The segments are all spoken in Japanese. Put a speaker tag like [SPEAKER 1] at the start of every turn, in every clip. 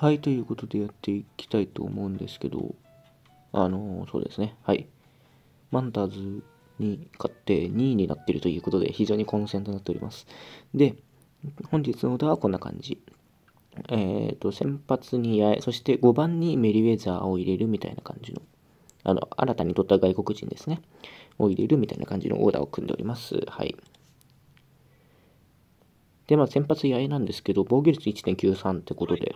[SPEAKER 1] はい、ということでやっていきたいと思うんですけど、あのー、そうですね、はい。マンターズに勝って2位になっているということで、非常に混戦となっております。で、本日のオーダーはこんな感じ。えっ、ー、と、先発に八重、そして5番にメリウェザーを入れるみたいな感じの、あの、新たに取った外国人ですね、を入れるみたいな感じのオーダーを組んでおります。はい。で、まあ、先発八重なんですけど、防御率1.93ってことで、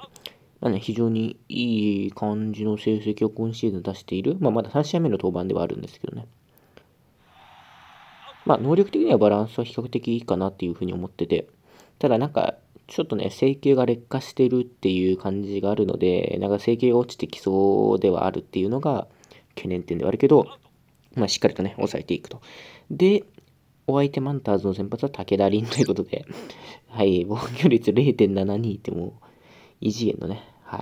[SPEAKER 1] まあね、非常にいい感じの成績を今シーズン出している、まあ、まだ3試合目の登板ではあるんですけどね。まあ、能力的にはバランスは比較的いいかなっていうふうに思ってて、ただなんか、ちょっとね、整球が劣化してるっていう感じがあるので、なんか制球が落ちてきそうではあるっていうのが懸念点ではあるけど、まあ、しっかりとね、抑えていくと。で、お相手マンターズの先発は武田凛ということで、はい、防御率0.72ってもう、異次元のね、は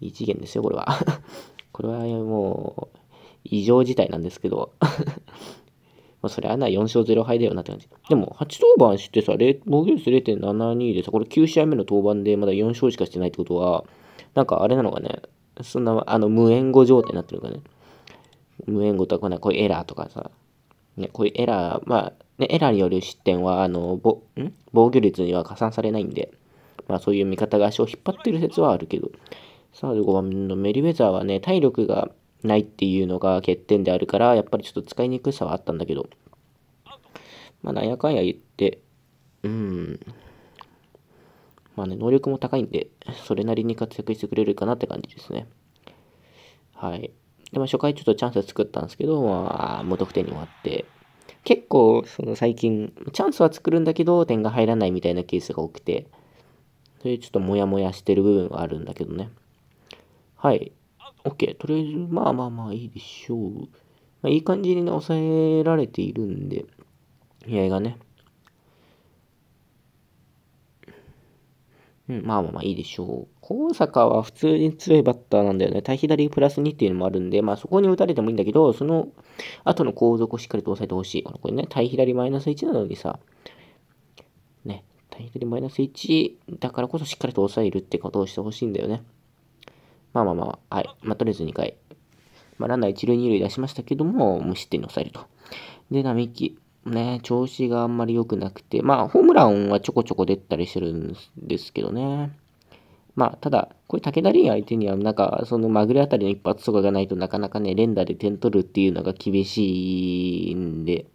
[SPEAKER 1] い。異次元ですよ、これは。これはもう、異常事態なんですけど。まあ、それはな、4勝0敗だよなって感じ。でも、8登板してさ、防御率0.72でさ、これ9試合目の登板でまだ4勝しかしてないってことは、なんかあれなのかね、そんな、あの、無援護状態になってるかかね。無援護とか、こういうエラーとかさ、ね、こういうエラー、まあ、ね、エラーによる失点は、あの、ぼん防御率には加算されないんで、まあそういう味方が足を引っ張ってる説はあるけど。さあ、5番のメリウェザーはね、体力がないっていうのが欠点であるから、やっぱりちょっと使いにくさはあったんだけど。まあなんやかんや言って、うん。まあね、能力も高いんで、それなりに活躍してくれるかなって感じですね。はい。で、まあ初回ちょっとチャンス作ったんですけど、まあ無得点に終わって、結構その最近、チャンスは作るんだけど、点が入らないみたいなケースが多くて、ちょっとモヤモヤしてる部分はあるんだけどね。はい。OK。とりあえず、まあまあまあいいでしょう。まあ、いい感じにね、抑えられているんで、試合がね。うん、まあまあまあいいでしょう。高坂は普通に強いバッターなんだよね。対左プラス2っていうのもあるんで、まあそこに打たれてもいいんだけど、その後の後続をしっかりと抑えてほしい。これね、対左マイナス1なのにさ、対比でマイナス1だからこそしっかりと抑えるってことをしてほしいんだよね。まあまあまあ、はい。まあ、とりあえず2回。まあ、ランナー1塁2塁出しましたけども、無失点に抑えると。で、並木。ね、調子があんまり良くなくて、まあ、ホームランはちょこちょこ出たりしてるんですけどね。まあ、ただ、これ武田凛相手には、なんか、そのまぐれあたりの一発とかがないとなかなかね、連打で点取るっていうのが厳しいんで、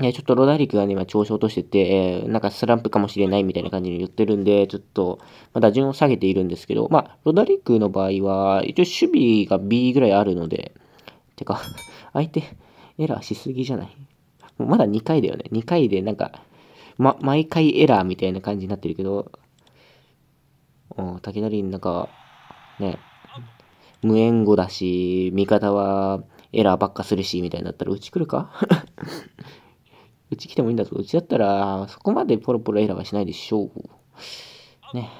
[SPEAKER 1] えちょっとロダリクがね、今調子落としてて、えー、なんかスランプかもしれないみたいな感じに言ってるんで、ちょっと、まだ順を下げているんですけど、まあ、ロダリクの場合は、一応守備が B ぐらいあるので、てか、相手、エラーしすぎじゃないまだ2回だよね。2回でなんか、ま、毎回エラーみたいな感じになってるけど、うん、竹田林なんか、ね、無援護だし、味方はエラーばっかするし、みたいになったら、うち来るか うち来てもいいんだぞ。うちだったら、そこまでポロポロエラーはしないでしょう。ね。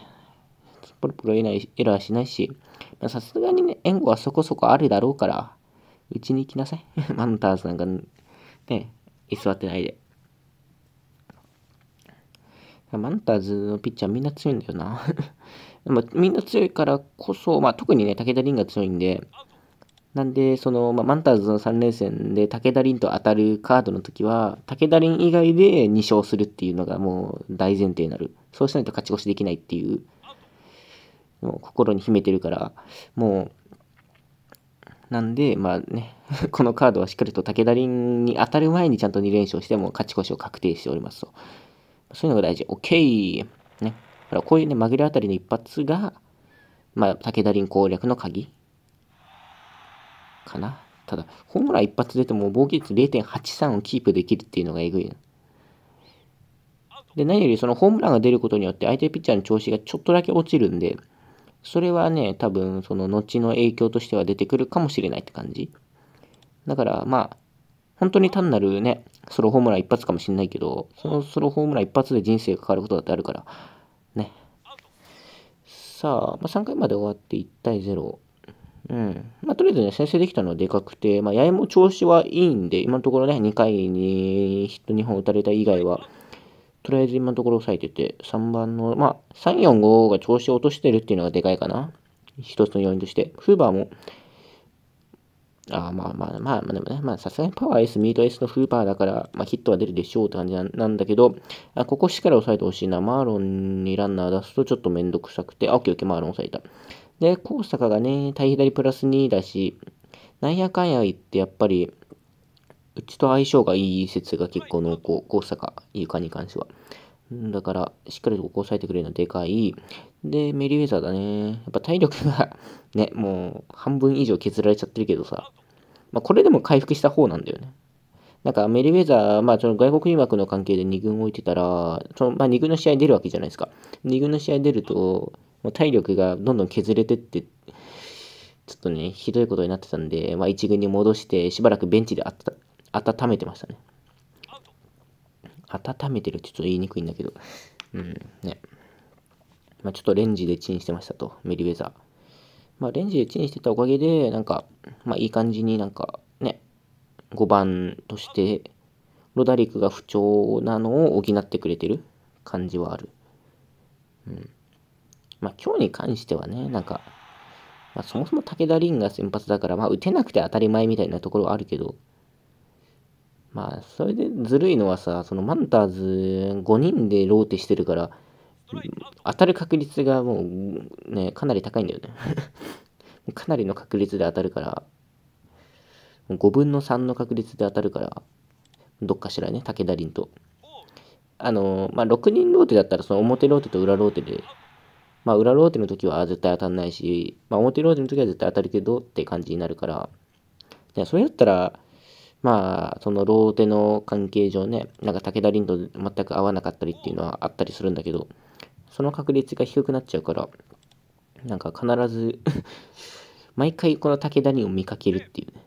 [SPEAKER 1] ポロポロエラーはしないし、さすがにね、援護はそこそこあるだろうから、うちに行きなさい。マンターズなんか、ね、居座ってないで。マンターズのピッチャーみんな強いんだよな まあ、みんな強いからこそ、まあ、特にね、武田凛が強いんで、なんで、その、まあ、マンターズの3連戦で武田凛と当たるカードの時は、武田凛以外で2勝するっていうのがもう大前提になる。そうしないと勝ち越しできないっていうもう心に秘めてるから、もう、なんで、まあね、このカードはしっかりと武田凛に当たる前にちゃんと2連勝しても勝ち越しを確定しておりますと。そういうのが大事。OK! ね。こういうね、紛れあたりの一発が、まあ、武田凛攻略の鍵かな。ただ、ホームラン一発出ても防御率0.83をキープできるっていうのがえぐいの。で、何よりそのホームランが出ることによって相手ピッチャーの調子がちょっとだけ落ちるんで、それはね、多分その後の影響としては出てくるかもしれないって感じ。だからまあ、本当に単なるね、ソロホームラン一発かもしんないけど、そのソロホームラン一発で人生が変わることだってあるから、ね。さあ、まあ、3回まで終わって1対0。うん。まあ、とりあえずね、先制できたのはでかくて、まあ、八重も調子はいいんで、今のところね、2回にヒット2本打たれた以外は、とりあえず今のところ抑えてて、3番の、まあ、3、4、5が調子を落としてるっていうのがでかいかな。一つの要因として。フーバーも、あまあまあまあまあでもね、まあさすがにパワー S、ミート S のフーパーだから、まあ、ヒットは出るでしょうって感じなんだけど、あここしっかり抑えてほしいな。マーロンにランナー出すとちょっとめんどくさくて、あ、オッケーオッケー、マーロン抑えた。で、高坂がね、対左プラス2だし、なんやかんや言ってやっぱり、うちと相性がいい説が結構濃厚。イルカに関しては。だから、しっかりとここ押さえてくれるのはでかい。で、メリーウェザーだね。やっぱ体力がね、もう半分以上削られちゃってるけどさ。まあ、これでも回復した方なんだよね。なんか、メリーウェザー、まあ、その外国人枠の関係で2軍置いてたら、そのまあ、2軍の試合出るわけじゃないですか。2軍の試合出ると、もう体力がどんどん削れてって、ちょっとね、ひどいことになってたんで、まあ、1軍に戻して、しばらくベンチで温めてましたね。温めてるってちょっと言いにくいんだけど、うん、ね。まあ、ちょっとレンジでチンしてましたと、メリウェザー。まあ、レンジでチンしてたおかげで、なんか、まあ、いい感じになんか、ね、5番として、ロダリクが不調なのを補ってくれてる感じはある。うん。まあ、今日に関してはね、なんか、まあ、そもそも武田凛が先発だから、まあ、打てなくて当たり前みたいなところはあるけど、まあ、それでずるいのはさ、そのマンターズ5人でローテしてるから、当たる確率がもう、ね、かなり高いんだよね かなりの確率で当たるから、5分の3の確率で当たるから、どっかしらね、武田凛と。あの、まあ、6人ローテだったら、その表ローテと裏ローテでまあ、裏ローテの時は絶対当たんないし、まあ、表ローテの時は絶対当たるけどって感じになるから、でそれだったら、まあ、そのローテの関係上ね、なんか武田凛と全く合わなかったりっていうのはあったりするんだけど、その確率が低くなっちゃうから、なんか必ず 毎回この武田凛を見かけるっていうね、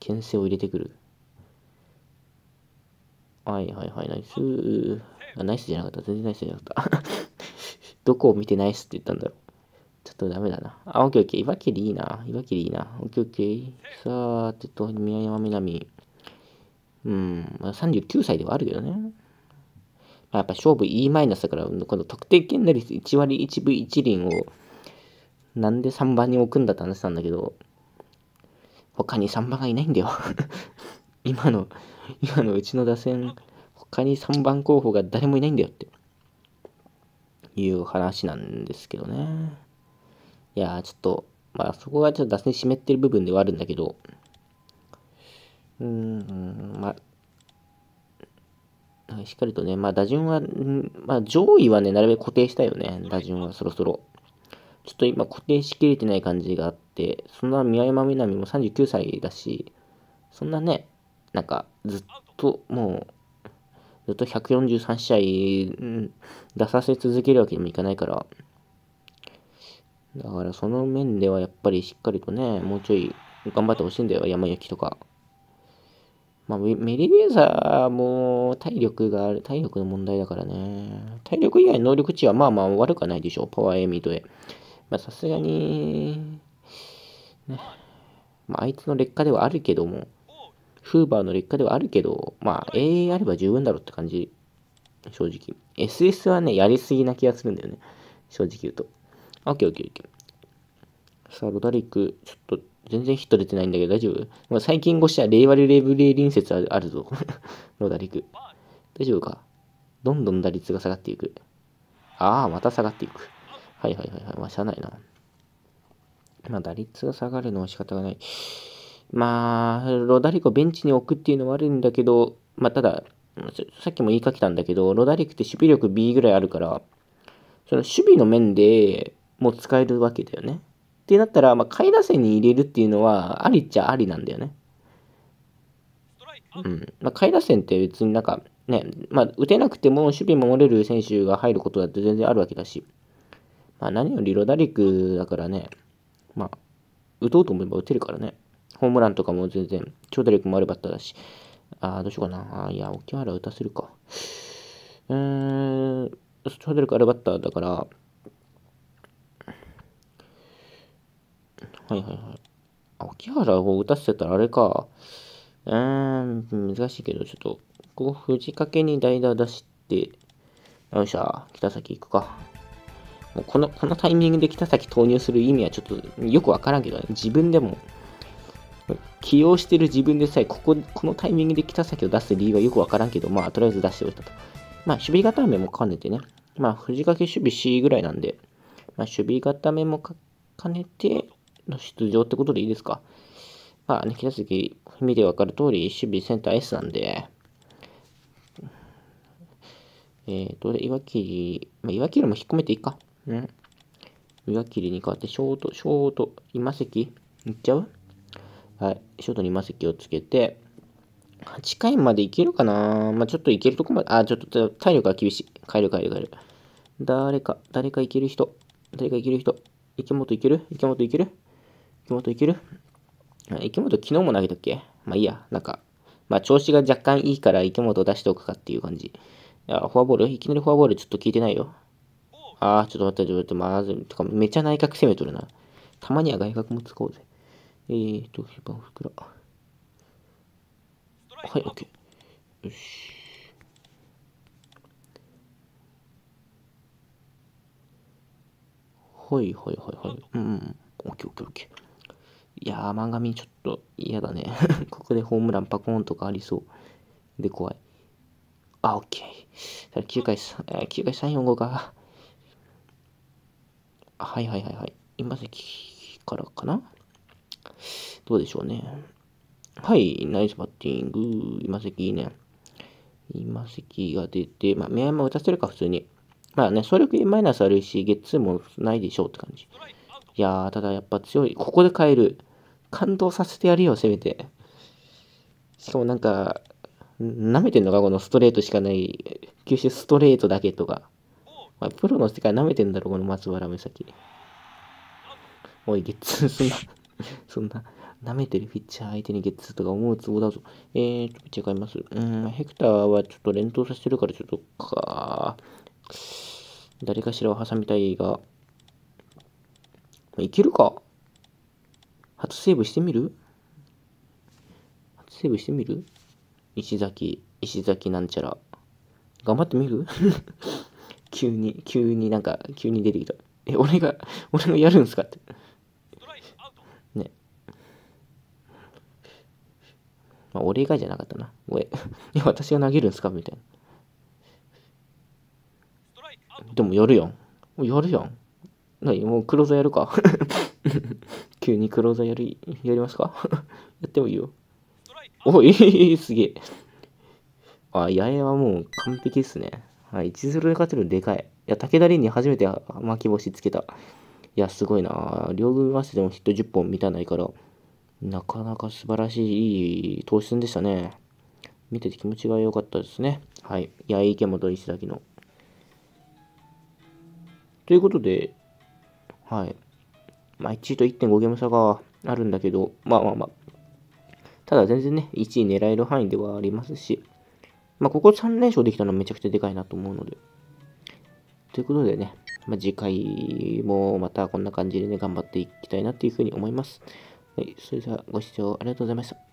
[SPEAKER 1] 牽制を入れてくる。はいはいはい、ナイス。あ、ナイスじゃなかった。全然ナイスじゃなかった。どこを見てないっすって言ったんだろう。ちょっとダメだな。あ、オッケーオッケー。岩切りいいな。岩切りいいな。オッケーオッケー。さあ、てと、宮山みなみ。うん、まあ、39歳ではあるけどね。まあ、やっぱ勝負 E マイナスだから、この得点圏打率1割1分1厘を、なんで3番に置くんだって話たんだけど、他に3番がいないんだよ 今の、今のうちの打線、他に3番候補が誰もいないんだよって。いう話なんですけどね。いやちょっと、まあそこがちょっと脱線湿ってる部分ではあるんだけど、うーん、まあ、しっかりとね、まあ打順は、まあ上位はね、なるべく固定したいよね、打順はそろそろ。ちょっと今固定しきれてない感じがあって、そんな宮山みなみも39歳だし、そんなね、なんかずっともう、ずっと143試合、うん、出させ続けるわけにもいかないから。だからその面ではやっぱりしっかりとね、もうちょい頑張ってほしいんだよ、山焼きとか。まあ、メリーベーザーも体力がある、体力の問題だからね。体力以外の能力値はまあまあ悪くはないでしょう、パワーエミートで。まあさすがに、ね。まああいつの劣化ではあるけども、フーバーの劣化ではあるけど、まあ、AA あれば十分だろって感じ。正直。SS はね、やりすぎな気がするんだよね。正直言うと。オッケーオッケーオッケー。さあ、ロダリック、ちょっと、全然ヒット出てないんだけど大丈夫、まあ、最近越しは令和レブレ隣説あるぞ。ロダリック。大丈夫かどんどん打率が下がっていく。ああ、また下がっていく。はいはいはいはい。まあ、しゃあないな。まあ、打率が下がるのは仕方がない。まあ、ロダリコベンチに置くっていうのはあるんだけど、まあ、ただ、さっきも言いかけたんだけど、ロダリクって守備力 B ぐらいあるから、その守備の面でもう使えるわけだよね。ってなったら、まあ、下位打線に入れるっていうのは、ありっちゃありなんだよね。うん。まあ、下位打線って別になんか、ね、まあ、打てなくても守備守れる選手が入ることだって全然あるわけだし、まあ、何よりロダリクだからね、まあ、打とうと思えば打てるからね。ホームランとかも全然、長打力もあるバッターだし、あどうしようかな。あいや、沖原打たせるか。うーん、長打力あるバッターだから、はいはいはい。沖原を打たせたらあれか。うーん、難しいけど、ちょっと、ここ、藤掛に代打出して、よいしょ、北崎行くか。もうこの、このタイミングで北崎投入する意味はちょっとよくわからんけどね、自分でも起用してる自分でさえ、ここ、このタイミングで北崎を出す理由はよくわからんけど、まあ、とりあえず出しておいたと。まあ、守備固めも兼ねてね。まあ、藤掛守備 C ぐらいなんで、まあ、守備固めも兼ねての出場ってことでいいですか。まあね、北崎、見てわかる通り、守備センター S なんで、えー、と、岩切、まあ、岩切も引っ込めていいか。うん。岩切に代わって、ショート、ショート、今関、いっちゃうはい、ショートにマ石をつけて、8回までいけるかなまあ、ちょっといけるとこまで、あ、ちょっと体力が厳しい。帰る帰る帰る。誰か、誰かいける人。誰かいける人。池本いける池本いける池本いける池本昨日も投げたっけまあいいや、なんか、まあ調子が若干いいから池本を出しておくかっていう感じ。いや、フォアボールいきなりフォアボールちょっと聞いてないよ。ああ、ちょっと待って、ちょっと待って、まずい。とか、めちゃ内角攻めとるな。たまには外角も使おうぜ。えーと、ヘバンふくら。はい、OK。よし。はいはいはいはい。うん。オッケーオッケーオッケー。いやー、漫画見ちょっと嫌だね ここでホームランパコーンとかありそう。で、怖い。あ、オッケー。9回3、9回3、4、5か。はいはいはいはい。今関からかなどうでしょうね。はい、ナイスバッティング。今関いいね。今関が出て、まあ、宮山打たせるか、普通に。まあね、総力マイナスあるし、ゲッツーもないでしょうって感じ。いやー、ただやっぱ強い。ここで変える。感動させてやるよ、せめて。しかもなんか、舐めてんのか、このストレートしかない。球種ストレートだけとか。まあ、プロの世界舐めてんだろ、この松原美咲。おい、ゲッツーすんな。そんな、舐めてるピッチャー相手にゲッツーとか思うツボだぞ。えー、ちょっと違います。うん、ヘクターはちょっと連投させてるからちょっとか、誰かしらを挟みたいが、いけるか初セーブしてみる初セーブしてみる石崎、石崎なんちゃら。頑張ってみる 急に、急になんか、急に出てきた。え、俺が、俺がやるんすかって。まあ、俺以外じゃなかったな。え、いや、私が投げるんすかみたいな。でもやるやん。もうやるやん。なにもうクローザーやるか 急にクローザーやる、やりますか やってもいいよ。おい、い いすげえ。あ、八重はもう完璧っすね。はい、1-0で勝てるでかい。いや、武田凛に初めて巻き星つけた。いや、すごいな。両軍合わせてもヒット10本満たないから。なかなか素晴らしいいい投手戦でしたね。見てて気持ちが良かったですね。はい。いや、池本石崎の。ということで、はい。まあ、1位と1.5ゲーム差があるんだけど、まあまあまあ。ただ全然ね、1位狙える範囲ではありますし、まあ、ここ3連勝できたのはめちゃくちゃでかいなと思うので。ということでね、まあ、次回もまたこんな感じでね、頑張っていきたいなっていうふうに思います。はい、それではご視聴ありがとうございました。